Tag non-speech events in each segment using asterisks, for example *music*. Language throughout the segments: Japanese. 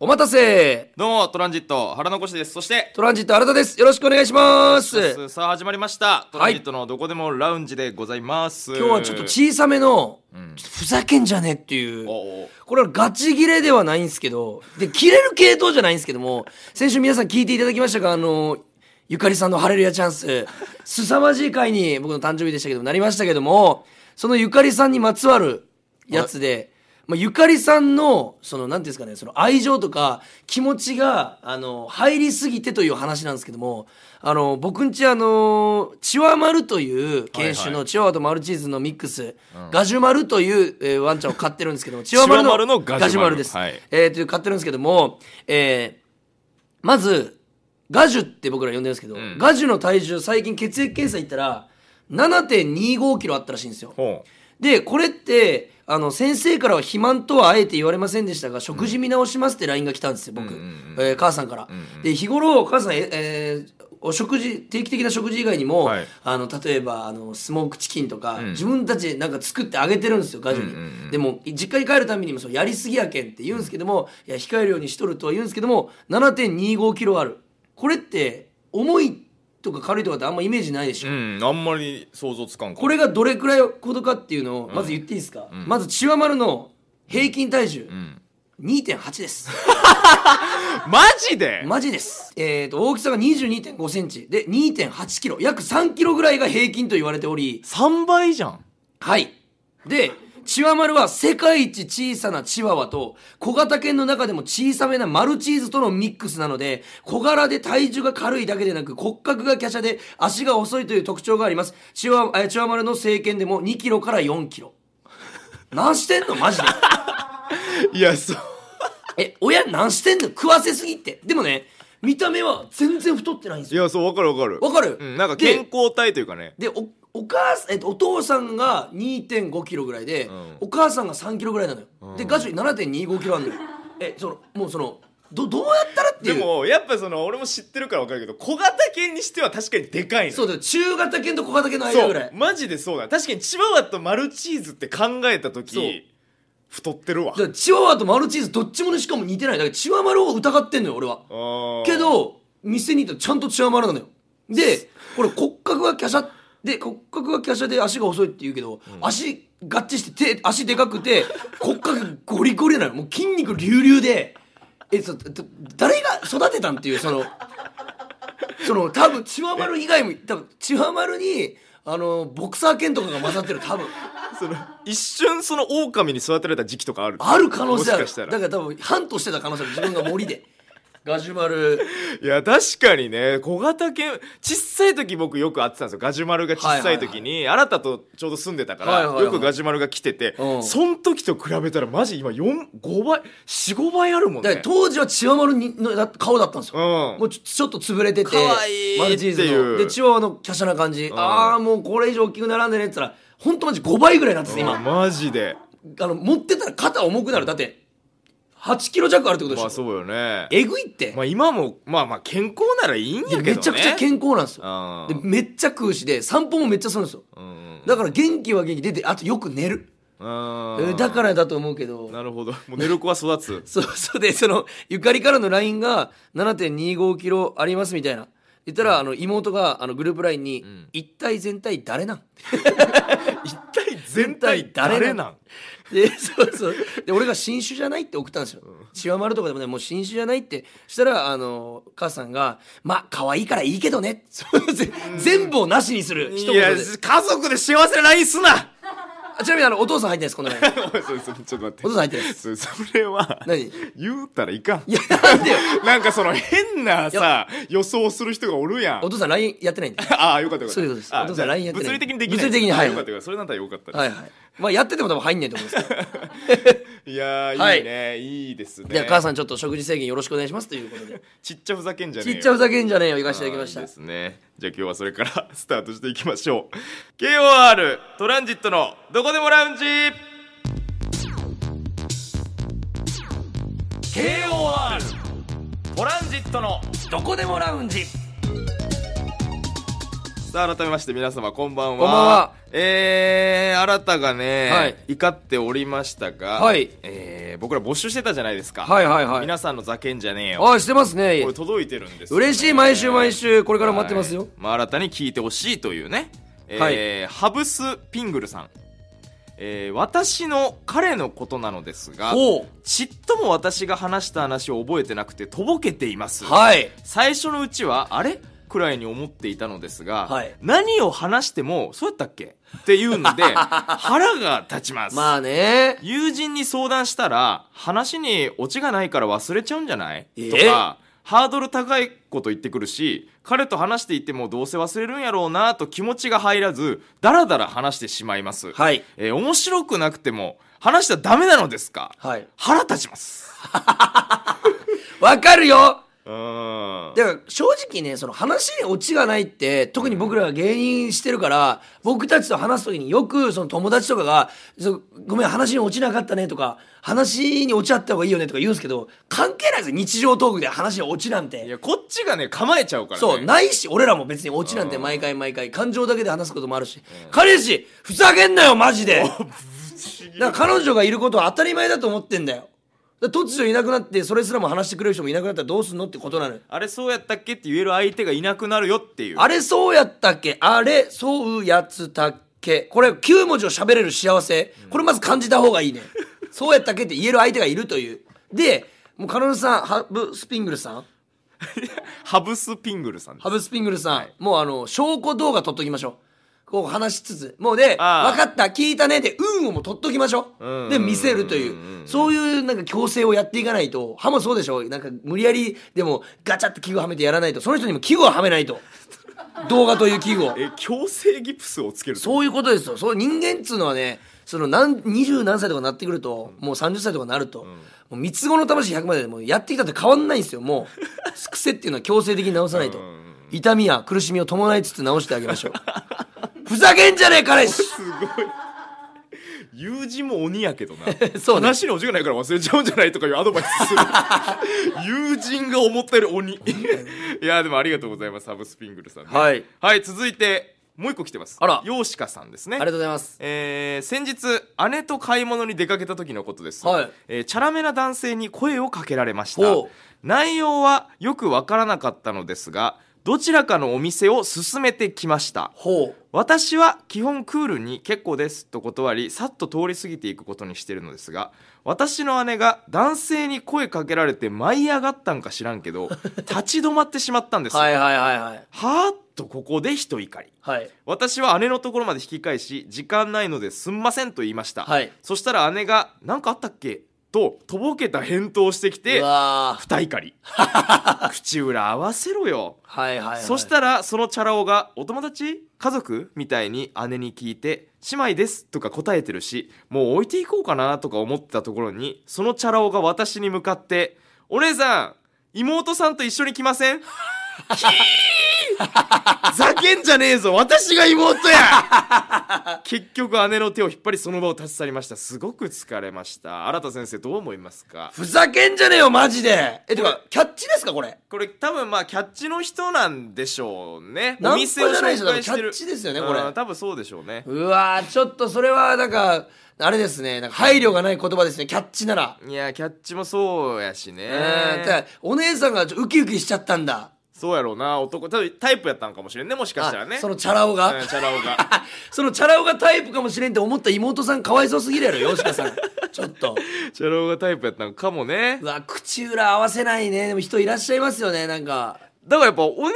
お待たせどうもトランジット腹残しですそしてトランジット新田ですよろしくお願いしますさあ始まりましたトランジットのどこでもラウンジでございます、はい、今日はちょっと小さめの、うん、ふざけんじゃねっていうこれはガチ切れではないんですけどで切れる系統じゃないんですけども先週皆さん聞いていただきましたがあのゆかりさんの「ハレルヤチャンス」凄まじい回に僕の誕生日でしたけどなりましたけどもそのゆかりさんにまつわるやつでまあ、ゆかりさんの、その、なんていうんですかね、その愛情とか気持ちが、あの、入りすぎてという話なんですけども、あの、僕んちあの、チワマルという犬種のチワワとマルチーズのミックス、ガジュマルという、えーワンちゃんを飼ってるんですけども、チワマルのチワマルのガジュマルです。はいえーという飼ってるんですけども、えーまず、ガジュって僕ら呼んでるんですけど、んガジュの体重、最近血液検査行ったら、7.25キロあったらしいんですよ。でこれってあの先生からは肥満とはあえて言われませんでしたが食事見直しますって LINE が来たんですよ僕、うんえー、母さんから、うんうん、で日頃母さんえ、えーお食事定期的な食事以外にも、はい、あの例えばあのスモークチキンとか、うん、自分たちでなんか作ってあげてるんですよガジュに、うんうんうん、でも実家に帰るためにもそうやりすぎやけんって言うんですけども、うん、いや控えるようにしとるとは言うんですけども7 2 5キロあるこれって重いってとか軽いとかってあんまイメージないでしょ、うん、あんまり想像つかんこれがどれくらいことかっていうのをまず言っていいですか、うん、まず千マ丸の平均体重、うん、2.8です *laughs* マジでマジですえっ、ー、と大きさが2 2 5センチで2 8キロ約3キロぐらいが平均と言われており3倍じゃんはいでチワ丸は世界一小さなチワワと小型犬の中でも小さめなマルチーズとのミックスなので、小柄で体重が軽いだけでなく骨格が華奢で足が遅いという特徴があります。チワ、えチワ丸の政権でも2キロから4キロ。何してんのマジで。*laughs* いや、そう。え、親何してんの食わせすぎって。でもね、見た目は全然太ってないんですいやそうわかるわかるわかる、うん、なんか健康体というかねでおお母えっと、お父さんが2 5キロぐらいで、んお母さんが3キロぐらいなのよ、でガチュ7 2 5キロあるのよえそのもうそのどどうやったらっていでもやっぱその俺も知ってるからわかるけど小型犬にしては確かにでかいのそうだよ中型犬と小型犬の間ぐらいうマジでそうだ確かにチワワとマルチーズって考えた時そう太ってるわだからチワワとマルチーズどっちもねしかも似てないだからチワマルを疑ってんのよ俺はけど店にいたらちゃんとチワマルなのよでれ骨格が華奢で骨格が華奢で足が細いって言うけど、足合致して手足でかくて骨格ゴリゴリなのもう筋肉隆々でえそ誰が育てたんっていうそのその多分チワマル以外も多分チワマルにあのボクサー犬とかが混ざってる多分その一瞬その狼に育てられた時期とかあるある可能性あるだから多分ハントしてた可能性ある自分が森でガジュマル。いや、確かにね、小型犬、小さい時僕よく会ってたんですよ。ガジュマルが小さい時に、あなたとちょうど住んでたから、はいはいはい、よくガジュマルが来てて、うん、その時と比べたらマジ今4、5倍、4、5倍あるもんね。当時はチワ丸ルにの顔だったんですよ。うん、もうちょっと潰れてて、マジーズの。で、チワワの華奢な感じ。うん、ああ、もうこれ以上大きくならんでねって言ったら、ほんとマジ5倍ぐらいなんです、今。マジで。あの、持ってたら肩重くなる。だって、8キロ弱あるってことでしょ、まあそうよねえぐいって、まあ今もまあまあ健康ならいいんやけどねめちゃくちゃ健康なんですよでうんめっちゃ食うしで散歩もめっちゃするんですようんだから元気は元気でて、あとよく寝るえーだからだと思うけどなるほどもう寝る子は育つ *laughs* そうそうでそのゆかりからのラインが7 2 5キロありますみたいな言ったら、あの妹があのグループラインに、うん一体全体誰なん? *laughs*」一体全体誰なん *laughs* でそうそうで俺が新種じゃないって送ったんですよ千和丸とかでもねもう新種じゃないってしたらあの母さんが「まあ可愛いからいいけどね」そう全部をなしにする一いや家族で幸せな LINE すなちなみにあのお父さん入ってないですこの辺 *laughs* ちょっと待ってお父さん入ってないそそれは何言うたらいかんいやなんでよなんかその変なさ予想する人がおるやんお父さん LINE やってないんで *laughs* ああよかったよかったそういうことですお父さん LINE やってない物理的にできない物理的にはいよかったよかったそれなんだよかったですはいはいまあやってても多分入んないと思うんですけど *laughs* いやー、はいいねいいですねじゃあ母さんちょっと食事制限よろしくお願いしますということでちっちゃふざけんじゃねえちっちゃふざけんじゃねえよ行かせていただきましたいいですねじゃあ今日はそれからスタートしていきましょう KOR トランジットのどこでもラウンジ KOR トランジットのどこでもラウンジさあ改めまして皆様こんばんはこんばんはえー、新たがね、はい怒っておりましたが、はいえー、僕ら募集してたじゃないですかはいはいはい皆さんのざけんじゃねえよああしてますねこれ届いてるんですね、嬉しい毎週毎週これから待ってますよ、はいまあ、新たに聞いてほしいというね、えーハブス・ピングルさん、えー私の彼のことなのですがおちっとも私が話した話を覚えてなくてとぼけています、はい最初のうちはあれくらいに思っていたのですが、はい何を話してもそうやったっけっていうので *laughs* 腹が立ちます、まあね。友人に相談したら話にオチがないから忘れちゃうんじゃないえとかハードル高いこと言ってくるし彼と話していてもどうせ忘れるんやろうなと気持ちが入らずダラダラ話してしまいます、はい。えー面白くなくても話したゃダメなのですかはい。腹立ちます *laughs* わかるようん、だから正直ねその話にオチがないって特に僕らが芸人してるから、僕たちと話す時によくその友達とかが「ごめん話に落ちなかったね」とか「話に落ちあった方がいいよね」とか言うんですけど関係ないですよ日常トークで話に落ちなんていやこっちがね構えちゃうから、ね、そうないし俺らも別に落ちなんて毎回毎回感情だけで話すこともあるし、彼氏ふざけんなよマジでだ *laughs* から彼女がいることは当たり前だと思ってんだよ突如いなくなってそれすらも話してくれる人もいなくなったらどうすんのってことなのあれそうやったっけって言える相手がいなくなるよっていうあれそうやったっけあれそうやつたっけこれ9文字を喋れる幸せ、これまず感じた方がいいねそうやったっけって言える相手がいるというでもうカノルさんハブスピングルさんハブスピングルさんハブスピングルさん、は *laughs* い、もうあの証拠動画撮っときましょうこう話しつつもうね分かった聞いたねで運をも取っときましょうで見せるというそういうなんか強制をやっていかないと歯もそうでしょなんか無理やりでもガチャって器具はめてやらないとその人にも器具ははめないと動画という器具を *laughs* え強制ギプスをつけるそういうことですよそう人間っつうのはねその何二十何歳とかなってくると、もう三十歳とかなると、もう三つ子の魂100までもやってきたって変わんないんですよもう *laughs* 癖っていうのは強制的に直さないと。痛みや苦しみを伴いつつ直してあげましょうふざけんじゃねえ彼氏すごい友人も鬼やけどな *laughs* そう、ね、話におじがないから忘れちゃうんじゃないとかいうアドバイスする *laughs* 友人が思ってる鬼いやでもありがとうございますサブスピングルさん、はい、はい、続いてもう一個来てますあら洋鹿さんですねありがとうございます、えー、先日姉と買い物に出かけた時のことです、はいえー、チャラめな男性に声をかけられました内容はよくわからなかったのですがどちらかのお店を勧めてきましたほう私は基本クールに結構ですと断りさっと通り過ぎていくことにしてるのですが私の姉が男性に声かけられて舞い上がったんか知らんけど *laughs* 立ち止まってしまったんですはいはいはいはいはあとここで一怒り、はい、私は姉のところまで引き返し時間ないのですんませんと言いました、はい、そしたら姉が「何かあったっけととぼけた返答してきて二怒り *laughs* 口裏合わせろよはいはい、はい、そしたらそのチャラ男がお友達家族みたいに姉に聞いて「姉妹です」とか答えてるしもう置いていこうかなとか思ってたところにそのチャラ男が私に向かって「お姉さん妹さんと一緒に来ません?」ー *laughs* ざけんじゃねえぞ私が妹や結局姉の手を引っ張りその場を立ち去りましたすごく疲れました新田先生どう思いますかふざけんじゃねえよマジでえてかキャッチですかこれこれ多分まあキャッチの人なんでしょうねお店を紹介してるキャッチですよねこれ多分そうでしょうねうわちょっとそれはなんかあれですね、なんか配慮がない言葉ですね、キャッチなら。いや、キャッチもそうやしね。お姉さんがウキウキしちゃったんだ。そうやろうな男多分タイプやったんかもしれんねもしかしたらねそのチャラ男が、うん、チャラ男が *laughs* そのチャラ男がタイプかもしれんって思った妹さんかわいそうすぎるやろよしかさん *laughs* ちょっとチャラ男がタイプやったんかもねうわ口裏合わせないねでも人いらっしゃいますよねなんかだからやっぱお姉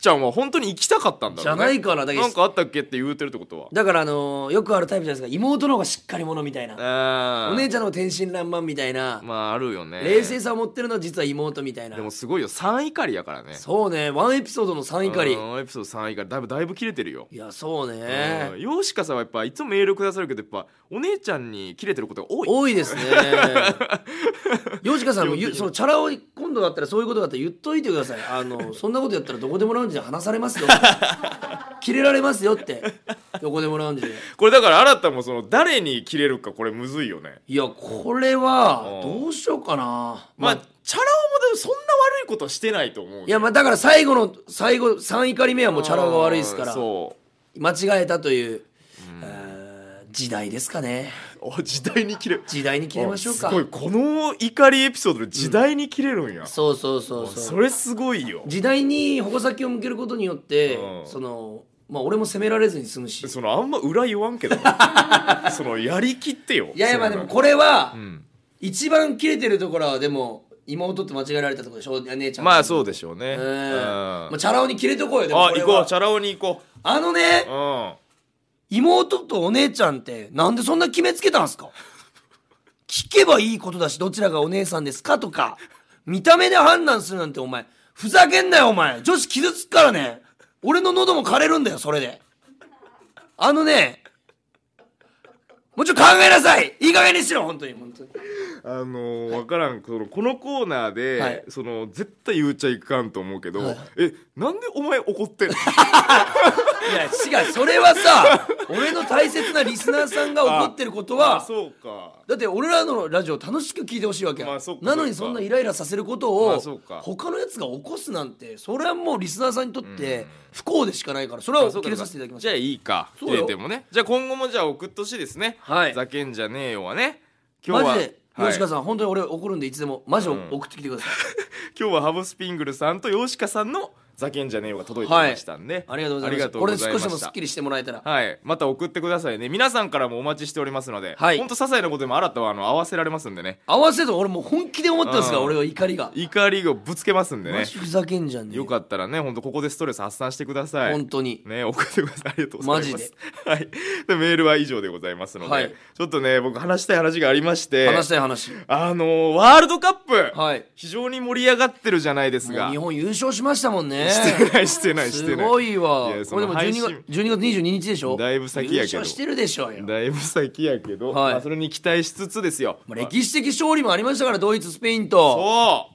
ちゃんは本当に行きたかったんだじろゃうねないからだけなんかあったっけって言うてるってことはだからあのーよくあるタイプじゃないですか妹の方がしっかり者みたいなお姉ちゃんの方が天真爛漫みたいな、まああるよね冷静さを持ってるのは実は妹みたいなでもすごいよ3怒りやからねそうねワンエピソードの3怒りワンエピソード3怒りだいぶだいぶ切れてるよいやそうねヨシカさんはやっぱいつもメールくださるけどやっぱお姉ちゃんに切れてることが多い多いですねヨシカさんもそのチャラを今度だったらそういうことだったら言っといてくださいあのそんなことやったらどこでもらうジで話されますよ *laughs* キれられますよってどこでもラウンジでこれだから新たもその誰に切れるかこれむずいよねいやこれはどうしようかな、まあ、まあ、チャラ男もでもそんな悪いことはしてないと思ういやまあだから最後の最後3怒り目はもうチャラ男が悪いですから間違えたという、う時代ですかね *laughs* お時代に切れ時代に切れましょうかすごいこの怒りエピソードで時代に切れるんや、そうそうそうそうそれすごいよ時代に矛先を向けることによって、うんそのまあ俺も責められずに済むしそのあんま裏言わんけど *laughs* そのやりきってよいやいやまあでもこれは、うん一番切れてるところはでも妹って間違えられたところでしょ姉ちゃんまあそうでしょうね、うんうんまあ、チャラ男に切れとこうよでもあこれ行こうチャラ男に行こうあのねうん妹とお姉ちゃんってなんでそんな決めつけたんすか聞けばいいことだし、どちらがお姉さんですかとか、見た目で判断するなんてお前、ふざけんなよお前。女子傷つくからね。俺の喉も枯れるんだよ、それで。あのね、もうちょい考えなさいいい加減にしろ、本当に、本当に。あの、わからん、このコーナーで、はいその、絶対言うちゃいかんと思うけど、はいえ、なんでお前怒ってんの *laughs* いや違うそれはさ俺の大切なリスナーさんが怒ってることあはそうか。だって俺らのラジオ楽しく聞いてほしいわけまあなのにそんなイライラさせることまをあか他のやつが起こすなんてそれはもうリスナーさんにとって不幸でしかないからそれは切れさせていただきまじゃあいいか。そうもね。じゃあ今後もじゃあ送っとしいですね。はいざけんじゃねえよはね。今日はマジで吉川さん本当に俺怒るんでいつでもマジ送ってきてください、うん、今日はハブスピングルさんと吉川さんの「ざけんじゃねえよ」が届いてましたんで、はい、ありがとうございますこれ少しでもすっきりしてもらえたらはいまた送ってくださいね皆さんからもお待ちしておりますので、はい、ほんと些細なことでも新たはあの合わせられますんでね合わせると俺もう本気で思ってまですが俺は怒りが怒りをぶつけますんでねマジふざけんじゃねえよかったらねほんとここでストレス発散してください本当にね送ってくださいありがとうございますマジで、はい、でメールは以上でございますので、はい、ちょっとね僕話したい話がありまして話したい話あのー、ワールドカップ、はい、非常に盛り上がってるじゃないですか日本優勝しましたもんねしてないしてないしてない。すごいわ。いこれでも12月12月22日でしょ。だいぶ先やけど優勝してるでしょうよ。だいぶ先やけど、はいまあ、それに期待しつつですよ。まあ歴史的勝利もありましたからドイツスペインと。そう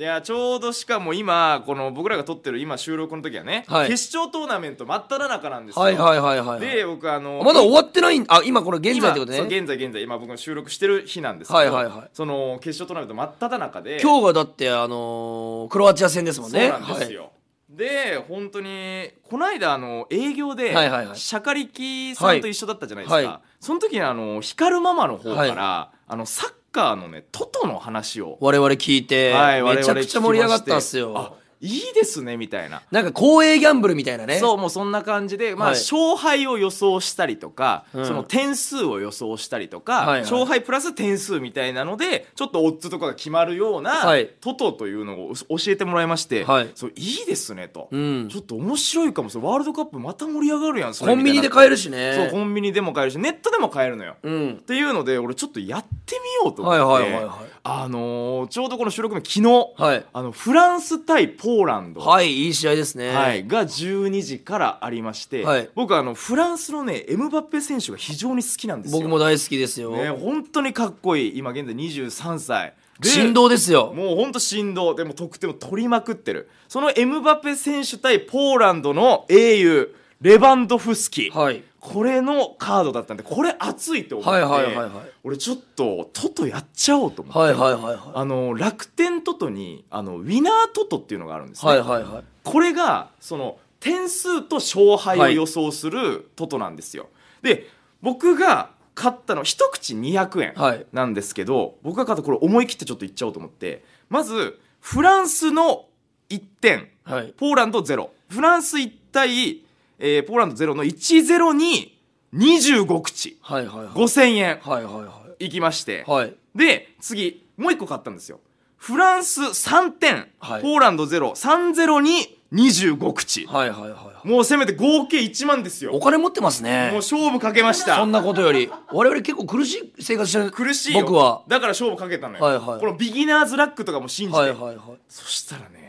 いやちょうどしかも今この僕らが撮ってる今収録の時はね、はい決勝トーナメント真っ只中なんですよ、はいはいはいはい。で僕あのまだ終わってないんあ今これ現在ってことね。現在現在今僕が収録してる日なんですけど、はいはいはいその決勝トーナメント真っ只中で今日がだってあのークロアチア戦ですもんね。そうなんですよ、で本当にこの間あの営業でしゃかりきさんと一緒だったじゃないですか、はいはいその時にあの光るママの方から、あのサッカーのねトトの話を我々聞いて、はいめちゃくちゃ盛り上がったんですよ。いいですねみたいななんか公営ギャンブルみたいなねそうもうそんな感じで、まあ勝敗を予想したりとか、その点数を予想したりとか、勝敗プラス点数みたいなのでちょっとオッズとかが決まるような、はいトトというのを教えてもらいまして、はいそういいですねと、うんちょっと面白いかもれワールドカップまた盛り上がるやんそれコンビニで買えるしねそうコンビニでも買えるしネットでも買えるのよ、うんっていうので俺ちょっとやってみようと思って、はいはいはいはいあのーちょうどこの収録の昨日、はいあのフランス対ポポーランド。はい、いい試合ですね。はい、が12時からありまして、はい、僕あの、フランスのね、エムバペ選手が非常に好きなんですよ。僕も大好きですよ。ね、本当にかっこいい。今現在23歳。振動ですよもう本当振動でも得点を取りまくってるそのエムバペ選手対ポーランドの英雄レバンドフスキ、はい、これのカードだったんでこれ熱いって思って、はいはいはいはい、俺ちょっとトトやっちゃおうと思って、はいはいはいはい、あの楽天トトにあのウィナートトっていうのがあるんですね、はいはいはい、これがその点数と勝敗を予想するトトなんですよ、はい、で僕が買ったの一口200円なんですけど、はい、僕が買ったこれ思い切ってちょっといっちゃおうと思ってまずフランスの1点、はい、ポーランド0フランス1対えー、ポーランド0の10に25口、はいはいはい、5000円、はいはいはい、きまして、はい、で次もう1個買ったんですよフランス3点、はい、ポーランド030に25口、はいはいはいもうせめて合計1万ですよお金持ってますねもう勝負かけましたそんなことより我々結構苦しい生活してる苦しい僕はだから勝負かけたのよ、はいはい、このビギナーズラックとかも信じて、はいはいはい、そしたらね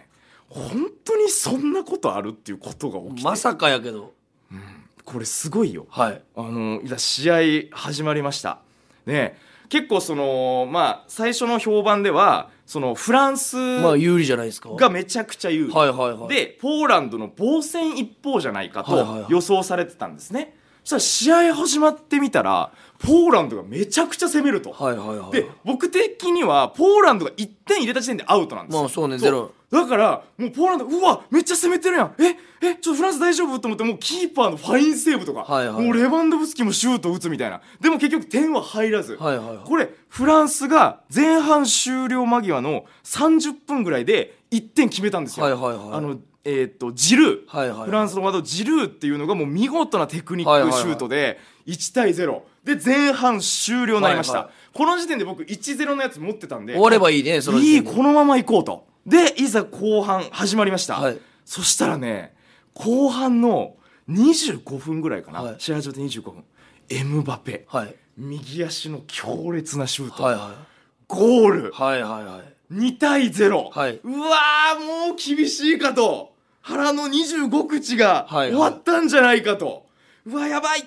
本当にそんなことあるっていうことが起きてまさかやけど、うん、これすごいよ、はい、あのいざ試合始まりましたね結構そのまあ最初の評判ではそのフランスまあ有利じゃないですかがめちゃくちゃ有利、はいはいはい、でポーランドの防戦一方じゃないかと予想されてたんですね、はいはいはいさ試合始まってみたらポーランドがめちゃくちゃ攻めると、はいはいはい、で僕的にはポーランドが1点入れた時点でアウトなんですよ、まあ、そうねゼロだからもうポーランドうわめっちゃ攻めてるやんええちょっとフランス大丈夫と思ってもうキーパーのファインセーブとか、はいはい、もうレバンドフスキもシュート打つみたいなでも結局点は入らず、はいはいはい、これフランスが前半終了間際の30分ぐらいで1点決めたんですよ、はいはいはい、あのえーと、ジルー、はいはいはい、フランスのワードジルーっていうのがもう見事なテクニックシュートで1対0で前半終了になりました、はいはい、この時点で僕1-0のやつ持ってたんで終わればいいねそのいいこのままいこうとでいざ後半始まりました、はい、そしたらね後半の25分ぐらいかな、はい、試合始まって25分エムバペ、はい、右足の強烈なシュート、はいはい、ゴール、はいはいはい、2対0、はい、うわもう厳しいかと腹の25口が終わったんじゃないかと、はいはい、うわやばいっ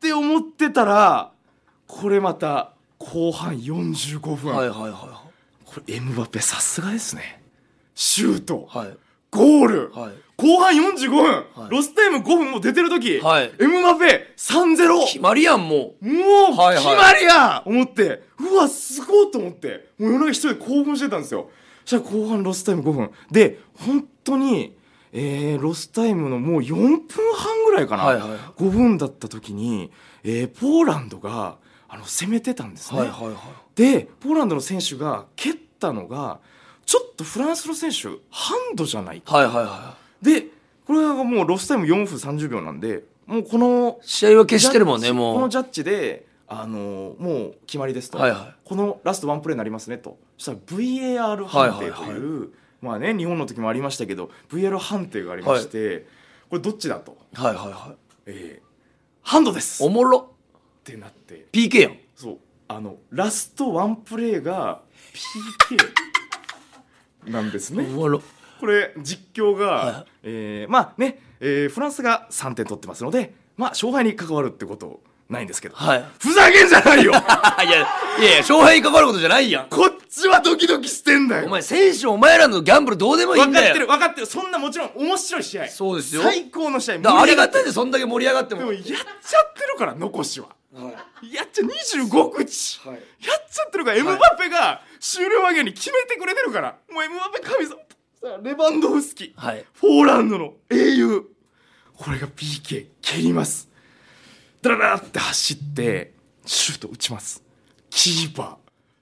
て思ってたらこれまた後半45分、はいはいはい、これエムバペさすがですねシュート、はい、ゴール、はい、後半45分、はい、ロスタイム5分も出てる時、はい、エムバペ3-0決まりやんもうもう、決まりやん思ってうわすごいと思ってもう夜中一人興奮してたんですよそしたら後半ロスタイム5分で本当にえー、ロスタイムのもう4分半ぐらいかな、はいはい、5分だった時に、えー、ポーランドがあの攻めてたんですね。はいはいはい、でポーランドの選手が蹴ったのがちょっとフランスの選手ハンドじゃないか、はいはいはい、でこれがもうロスタイム4分30秒なんでもうこの試合はしてるもんねもうこのジャッジであのもう決まりですと、はいはい、このラストワンプレーになりますねとしたら VAR 判定という、はいはいはいまあね日本の時もありましたけど VR 判定がありまして、はい、これどっちだとはいはいはいえー、ハンドですおもろってなって PK やんそうあのラストワンプレーが PK なんですねおもろこれ実況が、はい、えー、まあね、えー、フランスが3点取ってますのでまあ勝敗に関わるってことないんですけど、はい、ふざけんじゃないよ *laughs* いやいや勝敗にかかることじゃないやんこっちはドキドキしてんだよお前選手お前らのギャンブルどうでもいいんだよ分かってる分かってるそんなもちろん面白い試合そうですよ最高の試合だありがたいでそんだけ盛り上がってもでもやっちゃってるから残しは、はい、やっちゃ25口、はい、やっちゃってるから、エムバペが終了間際に決めてくれてるからもうエムバペ神様レバンドフスキ、はい、フォーランドの英雄これが PK 蹴りますダラダラって走ってシュート打ちますキーパー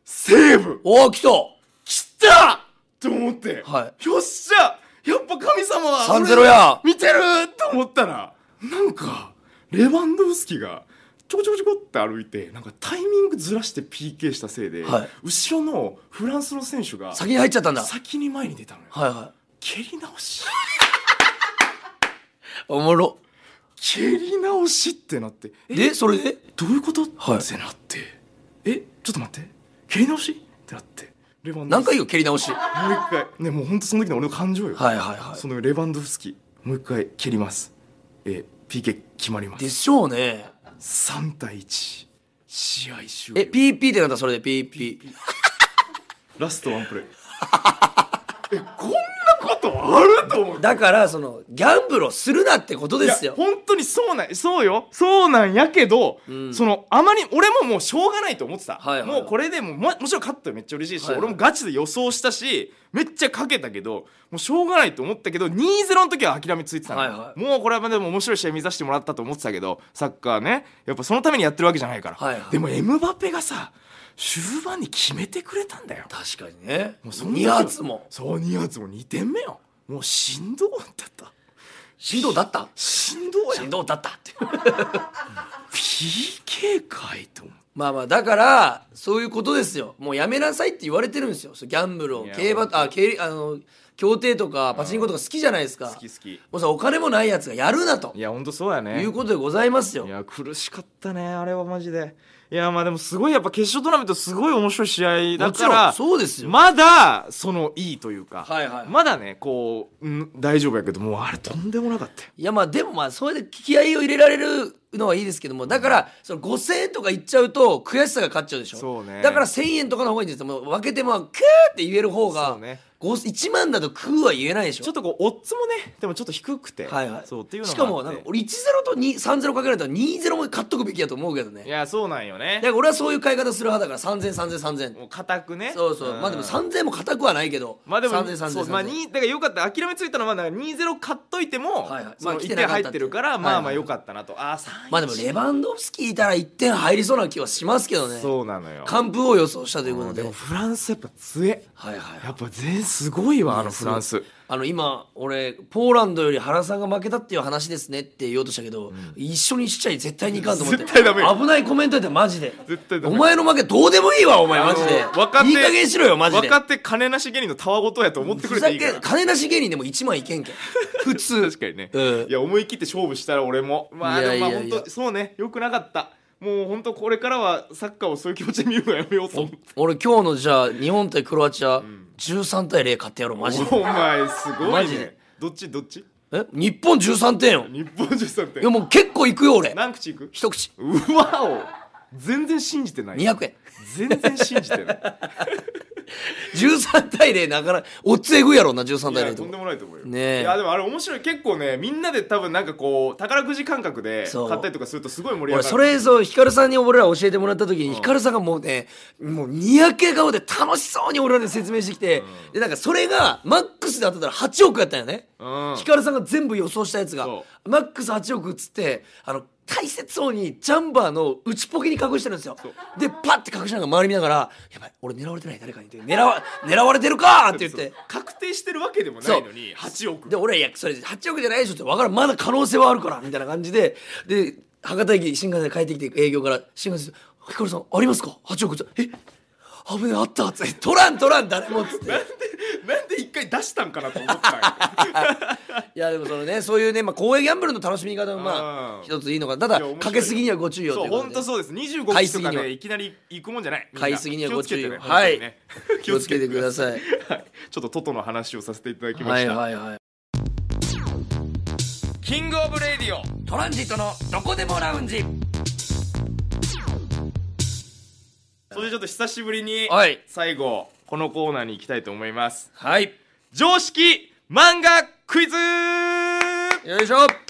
セーブおお来た来たと思って、はい、よっしゃやっぱ神様は3-0や見てると思ったらなんかレバンドフスキがちょこちょこちょこって歩いてなんかタイミングずらして PK したせいで、はい、後ろのフランスの選手が先に入っちゃったんだ先に前に出たのよ、はいはい、蹴り直しおもろ蹴り直しってなってでそれでどういうこと、はい、ってなってえちょっと待って蹴り直しってなってレバン何回よ蹴り直しもう一回ねもう本当その時の俺の感情よはいはいはいそのレバンドフスキもう一回蹴りますえ PK 決まりますでしょうね3対1試合終了え PP ってなったらそれで PP ラストワンプレーあると思うだからそのギャンブルをするなってことですよ本当にそうなんそうよそうなんやけど、うん、そのあまり俺ももうしょうがないと思ってた、はいはいはい、もうこれでももちろん勝ったらめっちゃ嬉しいし、はいはい、俺もガチで予想したしめっちゃかけたけどもうしょうがないと思ったけど2-0の時は諦めついてたの、はいはい、もうこれはでも面白い試合見させてもらったと思ってたけどサッカーねやっぱそのためにやってるわけじゃないから、はいはい、でもエムバペがさ終盤に決めてくれたんだよ確かにねもうそ2発もそう2発も2点目よもう振動だった振動だった振動や振動だったって PK かいと思った。まあまあだからそういうことですよもうやめなさいって言われてるんですよギャンブルを競馬あ競あの競艇とかパチンコとか好きじゃないですか好き好きもうさお金もないやつがやるなといや本当そうやねいうことでございますよいや苦しかったねあれはマジでいや、まあでもすごい、やっぱ決勝トーナメントすごい面白い試合だから、そうですよ。まだ、その、いいというか、はいはい、まだね、こう、うん、大丈夫やけど、もうあれとんでもなかったいや、まあでもまあ、それで気合を入れられるのはいいですけども、だから、その5000円とかいっちゃうと、悔しさが勝っちゃうでしょ。そうね。だから1000円とかの方がいいんですよ。もう、分けても、クーって言える方が、そうね。1万だと食うは言えないでしょちょっとこうオッズもねでもちょっと低くて、はいはい、そうっていうのしかもなんか俺1-0と3-0かけられたら2-0も買っとくべきやと思うけどねいやそうなんよねだから俺はそういう買い方する派だから300030003000もう固くねそうそう、うん、まあでも3000も固くはないけどまあでも30003000まあ2だからよかった諦めついたのはなんかゼ0買っといても、はいはい、まあ1点入ってるからまあまあよかったなと、はいはい、ああまあでもレバンドフスキーいたら1点入りそうな気はしますけどねそうなのよ完封を予想したということで、うん、でもフランスやっぱ強えはいはいやっぱ前すごいわあのフランスあの今俺ポーランドより原さんが負けたっていう話ですねって言おうとしたけど、一緒にしちゃい絶対にいかんと思って絶対ダメ危ないコメントやってマジで絶対ダお前の負けどうでもいいわお前マジで分かっていい加減しろよマジでって金なし芸人のたわごとやと思ってくれざていいかけ金なし芸人でも1万いけんけん *laughs* 普通確かにね、うんいや思い切って勝負したら俺もまあでもまあ本当そうねよくなかったもう本当これからはサッカーをそういう気持ちで見るのやめようと思って俺今日のじゃあ日本対クロアチア、13対0勝ってやろうマジでお前すごい、ね、マジでどっちどっちえ日本13点よ日本13点いやもう結構いくよ俺何口いく一口うわお全然信じてない200円全然信じてない13対0なかなかおっつえぐやろな13対0とんでもないと思うよ、ね、いやでもあれ面白い結構ねみんなで多分なんかこう宝くじ感覚で買ったりとかするとすごい盛り上がるそれそうヒカルさんに俺ら教えてもらった時に、ヒカルさんがもうねもうにやけ顔で楽しそうに俺らで説明してきて、うん、でなんかそれがマックスで当たったら8億やったよね、うん、ヒカルさんが全部予想したやつがマックス8億っつってあの大切そうにジャンバーの内ポケに隠してるんですよでパッて隠しながら周り見ながら「やばい俺狙われてない誰かに」って狙わ「狙われてるか!」って言って確定してるわけでもないのに8億で俺はいやそれ8億じゃないでしょって分からんまだ可能性はあるからみたいな感じでで博多駅新幹線で帰ってきて営業から新幹線「ヒカルさんありますか8億」え危ねあったつ取らん取らん誰も」っつってなんでなんで一回出したんかなと思ったんや *laughs* いやでもそのねそういうね、まあ、公営ギャンブルの楽しみ方もまあ一ついいのかただかけすぎにはご注意をそう本当そうです25回とかねいきなり行くもんじゃない買いすぎにはご注意を、はい、気をつけてください、はい、ちょっとトトの話をさせていただきましたはいはいはいキングオブレディオトランジットのどこでもラウンジそれてちょっと久しぶりに、最後このコーナーに行きたいと思いますはい常識漫画クイズよいしょ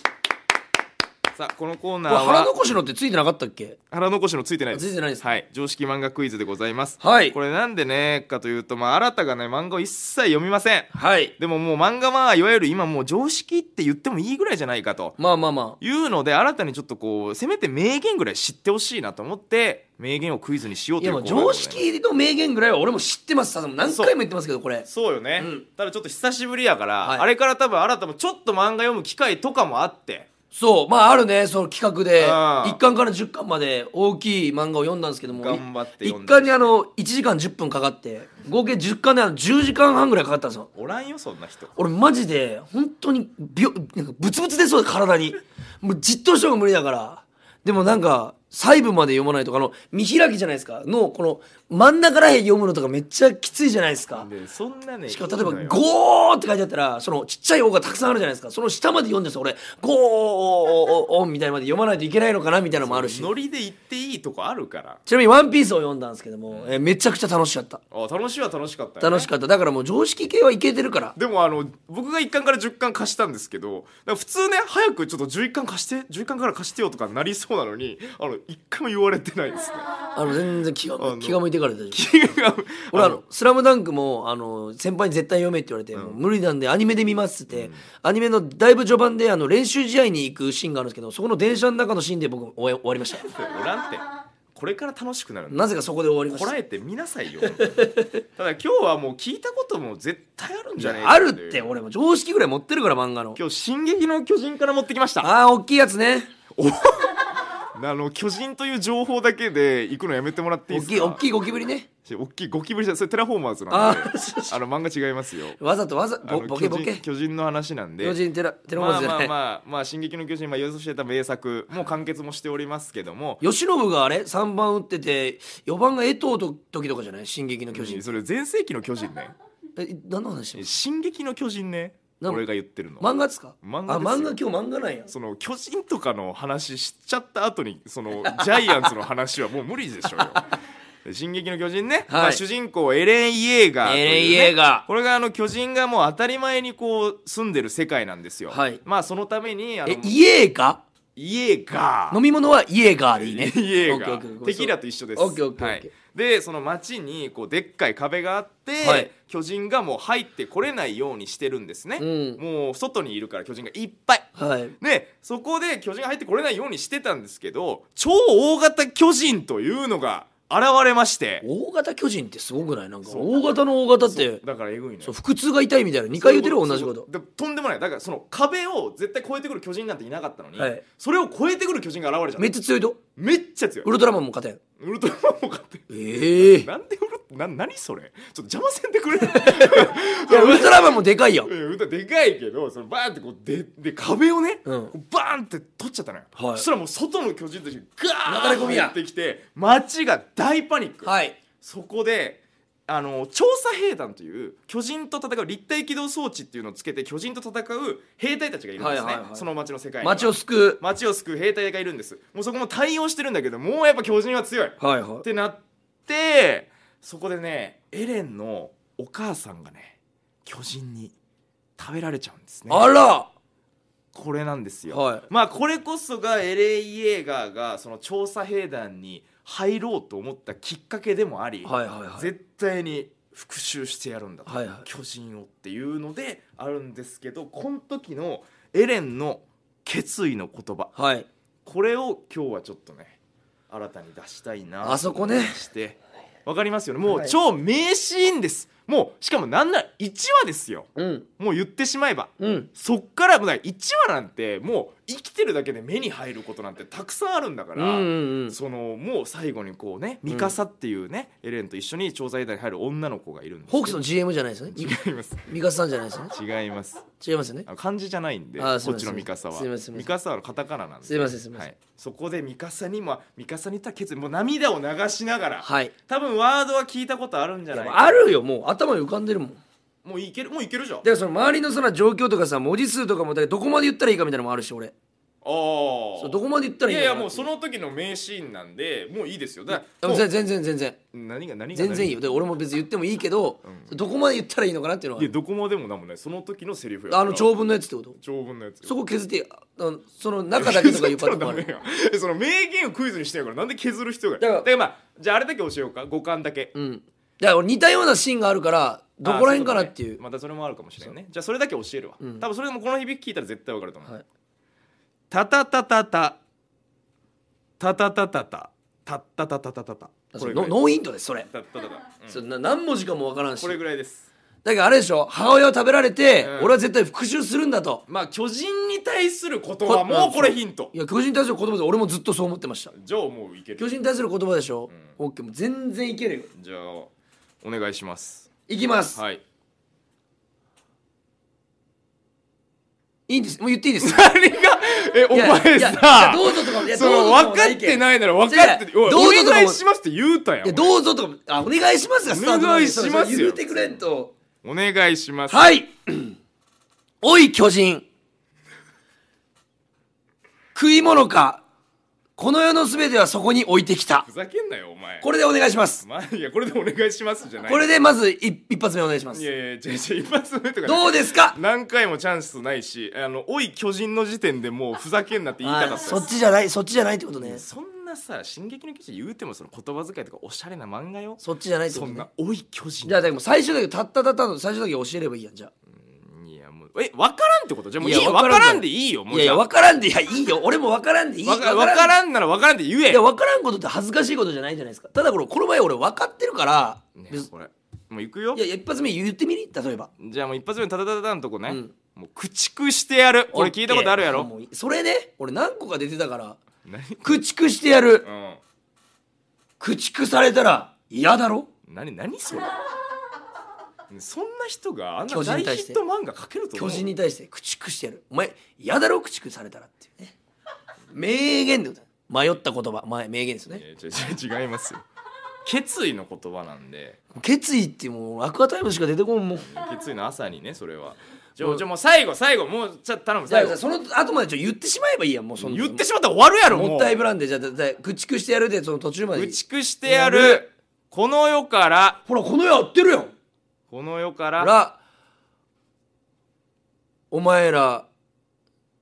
さあこのコーナーは腹残しのってついてなかったっけ腹残しのついてないですついてないですはい常識漫画クイズでございますはいこれなんでねかというとまあ新たがね漫画を一切読みませんはいでももう漫画はいわゆる今もう常識って言ってもいいぐらいじゃないかとまあまあまあいうので新たにちょっとこうせめて名言ぐらい知ってほしいなと思って名言をクイズにしようというも常識の名言ぐらいは俺も知ってます何回も言ってますけどこれそうよね、うん、ただちょっと久しぶりやから、はい、あれから多分新たもちょっと漫画読む機会とかもあってそうまああるねその企画であ1巻から10巻まで大きい漫画を読んだんですけども頑張って読ん1巻にあの1時間10分かかって合計10巻であの10時間半ぐらいかかったんですよおらんよそんな人俺マジで本当にびょなんかブツブツ出そうで体にもうじっとしても無理だからでもなんか細部まで読まないとかの見開きじゃないですかのこの真ん中らへん読むのとかめっちゃきついじゃないですかでそんなねしかも例えば「ゴー」って書いてあったらそのちっちゃい「お」がたくさんあるじゃないですかその下まで読んです俺「ゴーおおお」みたいなまで読まないといけないのかなみたいなのもあるしノリで言っていいとこあるからちなみに「ワンピースを読んだんですけども、えーめちゃくちゃ楽しかったあ楽しいは楽しかったね、楽しかっただからもう常識系はいけてるからでもあの僕が1巻から10巻貸したんですけど普通ね早くちょっと11巻貸して11巻から貸してよとかなりそうなのにあの一回も言われてないですねあの全然気が気が向いてからで気が俺あの「スラムダンクもあの先輩に絶対読めって言われて、うん、無理なんでアニメで見ますって、うん、アニメのだいぶ序盤であの練習試合に行くシーンがあるんですけどそこの電車の中のシーンで僕終わりましたおらんてこれから楽しくなるなぜかそこで終わりましこらえてみなさいよただ今日はもう聞いたことも絶対あるんじゃねえあるって俺も常識ぐらい持ってるから漫画の今日「進撃の巨人」から持ってきましたああ大きいやつねおあの巨人という情報だけで行くのやめてもらっていい大ですきいか大きいゴキブリね大きいゴキブリじゃそれテラフォーマーズなんでああの漫画違いますよわざとわざボボケボ巨ケ人巨人の話なんで巨人テラテラフォーマーズじゃない、まあまあまあ、まあ、進撃の巨人、まあ、予想してた名作もう完結もしておりますけども、吉信があれ三番打ってて四番が江藤と時とかじゃない進撃の巨人、それ全盛期の巨人ねえ何の話んの進撃の巨人ね俺が言ってるの漫画ですか漫画あ漫画今日漫画なんやその巨人とかの話しちゃった後にそのジャイアンツの話はもう無理でしょうよ *laughs* 進撃の巨人ね、はいまあ、主人公エレン・イエーガー、ね、エレン・イエーガーこれがあの巨人がもう当たり前にこう住んでる世界なんですよ、はい、まあそのためにあのえイエーガイエーガー飲み物はイエーガーでいいね *laughs* イエーガーテキーラと一緒ですオッケーオッケー、はいでその町にこうでっかい壁があって、はい、巨人がもう入ってこれないようにしてるんですね、うん、もう外にいるから巨人がいっぱい、はい、でそこで巨人が入ってこれないようにしてたんですけど超大型巨人というのが現れまして大型巨人ってすごくないなんか大型の大型ってだからえぐいね腹痛が痛いみたいな2回言ってる同じこととんでもないだからその壁を絶対超えてくる巨人なんていなかったのに、はい、それを超えてくる巨人が現れちゃっためっちゃ強いとめっちゃ強いウルトラマンも勝てんウルトラマンも勝てんええー、なんでウルな何それちょっと邪魔せんでくれいやウルトラマンもでかいよやんでかいけどそのバーンってこうでで壁をね、うん、バーンって取っちゃったのよ、はい、そしたらもう外の巨人たちがガーンってきて街が大パニック、はい、そこであの調査兵団という巨人と戦う立体機動装置っていうのをつけて巨人と戦う兵隊たちがいるんですね、はいはいはいその町の世界に町を救う町を救う兵隊がいるんですもうそこも対応してるんだけどもうやっぱ巨人は強いっはいはいてなってそこでねエレンのお母さんがね巨人に食べられちゃうんですねあらこれなんですよ、はいまあこれこそがエレイエーガーがその調査兵団に入ろうと思ったきっかけでもあり、はいはいはい、絶対に復讐してやるんだと、はいはい、巨人をっていうのであるんですけどこの時のエレンの決意の言葉、はい、これを今日はちょっとね新たに出したいなあそこねしてわかりますよねもう超名シーンです、はい、もうしかもなんなら1話ですよ、うん、もう言ってしまえば、うん、そっからもう1話なんてもう生きてるだけで目に入ることなんてたくさんあるんだから、うんうんうん、そのもう最後にこうねミカサっていうね、うん、エレンと一緒に調査委員に入る女の子がいるんですホークスの GM じゃないですね *laughs* 違いますミカサさんじゃないですね違います違いますよね漢字じゃないんでこっちのミカサはすみませんミカサはカタカナなんですすみませんすいません、はい、そこでミカサにもミカサにた決もう涙を流しながら、はい、多分ワードは聞いたことあるんじゃないあるよもう頭に浮かんでるもんもういけるもういけるじゃんだからその周りのその状況とかさ文字数とかもだどこまで言ったらいいかみたいなのもあるし俺ああどこまで言ったらいいいやいやもうその時の名シーンなんでもういいですよだから全然全然全然何が何が全然いいよで俺も別に言ってもいいけど、うん、どこまで言ったらいいのかなっていうのはいやどこまでもなんもないその時のセリフやあの長文のやつってこと長文のやつそこ削ってその中だけとか言うパターン *laughs* その名言をクイズにしてるからなんで削る必要がだるだからまあじゃああれだけ教えようか五感だけ、うん、だから似たようなシーンがあるからどこら辺かなっていう、ね、またそれもあるかもしれないねじゃあそれだけ教えるわ、うん、多分それでもこの響き聞いたら絶対わかると思う、はい、タタタタタタタタタタタタタタタタタこれノーヒントですそれタタタタ、それ何文字かもわからんしこれぐらいですだけどあれでしょ母親を食べられて、うん、俺は絶対復讐するんだとまあ巨人に対する言葉もうこれヒントいや巨人に対する言葉で俺もずっとそう思ってましたじゃあもういける巨人に対する言葉でしょ、うん、オッケーもう全然いけるよじゃあお願いしますいきます、はいい、いんですもう言っていいです何がえお前さどうぞとかそうのか分かってないなら分かってておどうぞお願いしますって言うたやんやどうぞとかあお願いしますがスタートんお願いしますよそうう言ってくれんとお願いしますはい *clears throat* おい巨人食い物かこの世のすべてはそこに置いてきたふざけんなよお前これでお願いしますまあ、いやこれでお願いしますじゃないこれでまず一一発目お願いしますいやいや違う違う一発目とか、どうですか何回もチャンスないしあの「おい巨人」の時点でもうふざけんなって言いたかったですそっちじゃないそっちじゃないってことねそんなさ「進撃の巨人」言うてもその言葉遣いとかおしゃれな漫画よそっちじゃないってこそんな「おい巨人」じゃあでも最初だけたったたったの最初だけ教えればいいやんじゃあえ分からんってことじゃもういいい分からんでいいよもういやいやあからんでいやいいよ俺も分からんでいいわか分からんなら分からんで言えいやよ分からんことって恥ずかしいことじゃないじゃないですかただこれこの前俺分かってるから、ねこれもう行くよいや一発目言ってみり例えばじゃあもう一発目たタたタのとこね、うんもう駆逐してやるこれ聞いたことあるやろそれね俺何個か出てたから駆逐してやるうん駆逐されたら嫌だろ何何それそんな人があんな大ヒット漫画描けると思う巨人に対して駆逐してやるお前嫌だろ駆逐されたらっていうね名言でございます迷った言葉前名言ですよねい違いますよ決意の言葉なんで決意ってもうアクアタイムしか出てこんもん決意の朝にねそれはじゃあもう最後最後もうちょっと頼む最後その後までちょ言ってしまえばいいやんもうその言ってしまったら終わるやろもったいぶらんでじゃあ駆逐してやるでその途中まで駆逐してやるこの世からほらこの世やってるやんこの世かららお前ら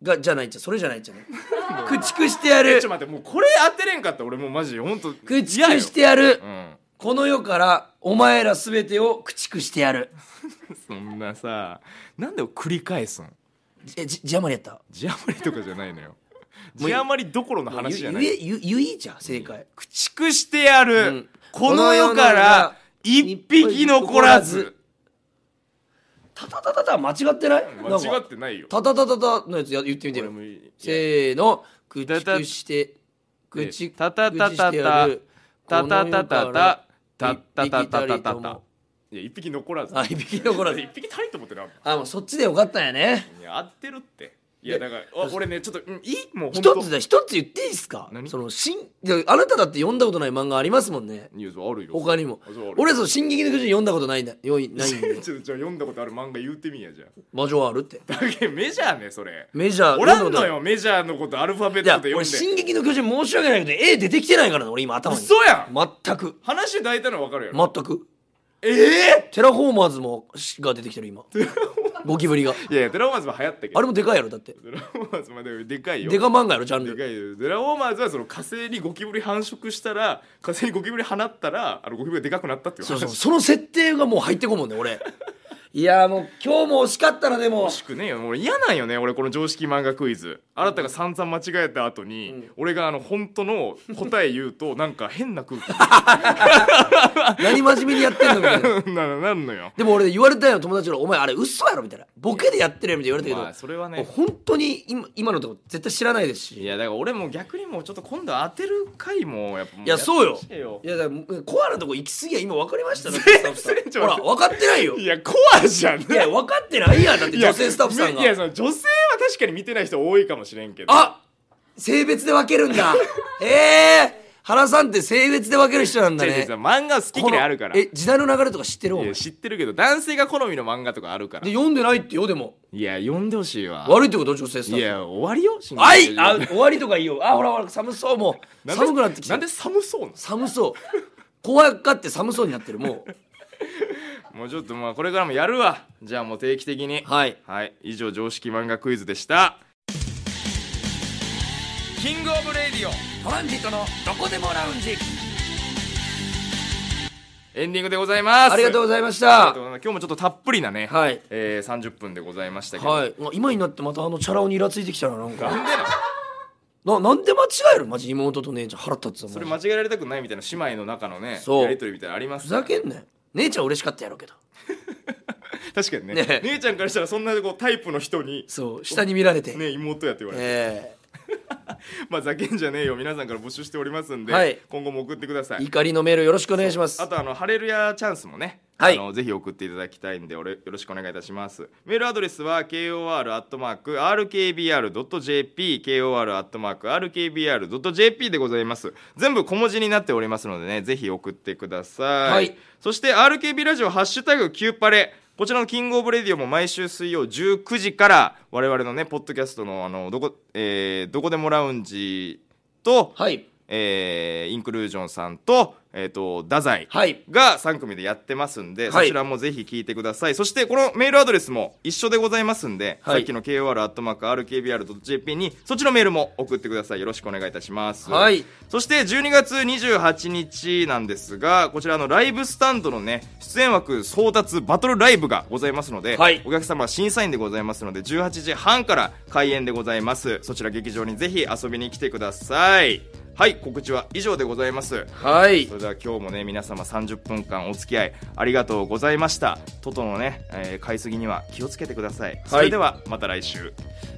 がじゃないじゃそれじゃないじゃね *laughs* 駆逐してやるちょっと待ってもうこれ当てれんかった俺もうマジ本当 *laughs* 駆逐してやる、うん、この世からお前ら全てを駆逐してやるそんなさなんで繰り返すんえじジャマやったジあまりとかじゃないのよ字まりどころの話じゃないゆゆゆいじゃん正解駆逐してやる、うん、この世から一匹残らずタタタタタ間違ってない間違ってないよタタタタタのやつ言ってみてよせーの駆逐して駆逐タタタタタタタタタタタタタタタタタいや一匹残らず一匹残らず一匹足りと思ってなあもうそっちでよかったんやねいや合ってるっていやだから俺ねちょっと、うん、いいもう一つだ一つ言っていいですか何その新いやあなただって読んだことない漫画ありますもんねニュースあるよ他にもそ俺その「進撃の巨人」読んだことないんだよいないんでちょっとじゃあ読んだことある漫画言ってみやじゃあ魔女はあるってだけメジャーねそれメジャーおらんのよメジャーのことアルファベットで読んで俺「進撃の巨人」申し訳ないけど絵出てきてないからな俺今頭に嘘やん全く話大体の分かるやろ全くええー、テラフォーマーズもが出てきてる今 *laughs* ゴキブリがいやいやデラウォーマーズも流行ったけどあれもでかいやろだってデラウォーマーズまででかいよでか漫画やろジャンルでかいよデラウォーマーズはその火星にゴキブリ繁殖したら火星にゴキブリ放ったらあのゴキブリがでかくなったっていうそうそうその設定がもう入ってこもんね俺いやもう今日も惜しかったらでも惜しくねえよ俺嫌なんよね俺この常識漫画クイズあなたが散々間違えた後に、うん、俺があの本当の答え言うとなんか変な空気 *laughs* 何真面目にやってんのみたいな *laughs* ななんのよでも俺言われたよ友達の「お前あれ嘘やろ」みたいな「ボケでやってるやみたいな言われたけど、まあ、それはね本当に今今のとこ絶対知らないですしいやだから俺も逆にもうちょっと今度当てる回もやっぱいやそうよいやだからコアなとこ行き過ぎは今分かりましたねほら分かってないよいやコアじゃんいや分かってないやんだって女性スタッフさんがいやその女性は確かに見てない人多いかもしれんけどあ性別で分けるんだえ *laughs* えー原さんって性別で分ける人なんだね漫画好き嫌いあるからえ時代の流れとか知ってるおや知ってるけど男性が好みの漫画とかあるからで読んでないってよでもいや読んでほしいわ悪いってこと女性さいや終わりよはいあ終わりとかいいよあほらほら寒そうもう寒くなってきたなんで寒そうなの寒そう怖がって寒そうになってるもうもうちょっとまあこれからもやるわじゃあもう定期的にはいはい以上常識漫画クイズでしたキングオブレディオトランジットのどこでもラウンジエンディングでございますありがとうございました今日もちょっとたっぷりなね、はいえー、30分でございましたけど、はい、まあ今になってまたあのチャラ男にイラついてきたななんかなんでななんで間違えるマジ妹と姉ちゃん腹立つそれ間違えられたくないみたいな姉妹の中のねそうやりとりみたいなありますふざけんなよ姉ちゃん嬉しかったやろうけど *laughs* 確かにねね姉ちゃんからしたらそんなこうタイプの人にそう下に見られてね妹やって言われて、え *laughs* まあざけんじゃねえよ皆さんから募集しておりますんで、はい今後も送ってください怒りのメールよろしくお願いしますあとあのハレルヤチャンスもね、はいあのぜひ送っていただきたいんで俺よろしくお願いいたしますメールアドレスは kor.rkbr.jp kor.rkbr.jp でございます全部小文字になっておりますのでねぜひ送ってください、はいそして RKB ラジオハッシュタグキューパレこちらのキングオブレディオも毎週水曜19時から我々のねポッドキャストのあのどこ、えー、どこでもラウンジと、はいえー、インクルージョンさんとえーと、太宰が3組でやってますんで、はい、そちらもぜひ聞いてください、そしてこのメールアドレスも一緒でございますんで、はい、さっきの KOR.RKBR.JP にそっちのメールも送ってくださいよろしくお願いいたします、はい、そして12月28日なんですがこちらのライブスタンドのね出演枠争奪バトルライブがございますので、お客様は審査員でございますので18時半から開演でございますそちら劇場にぜひ遊びに来てくださいはい告知は以上でございますはいは今日もね皆様30分間お付き合いありがとうございましたトトのね、えー、買いすぎには気をつけてくださいそれではまた来週、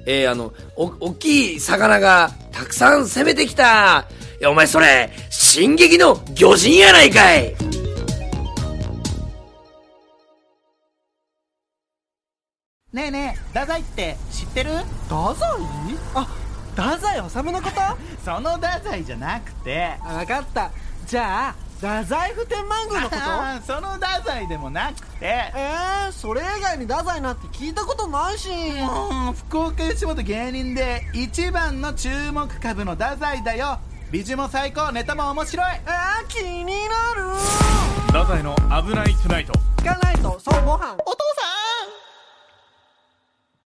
ええー、あのお大きい魚がたくさん攻めてきたいやお前それ進撃の魚人やないかいねえねえ太宰って知ってる太宰あ太宰治のこと *laughs* その太宰じゃなくて分かったじゃあ太宰府天満宮のことその太宰でもなくてえー、それ以外に太宰なんて聞いたことないしもう福岡吉本芸人で一番の注目株の太宰だよ美女も最高ネタも面白いあ気になる太宰の「危ないトゥナイト」聞かないとそうご飯お父さん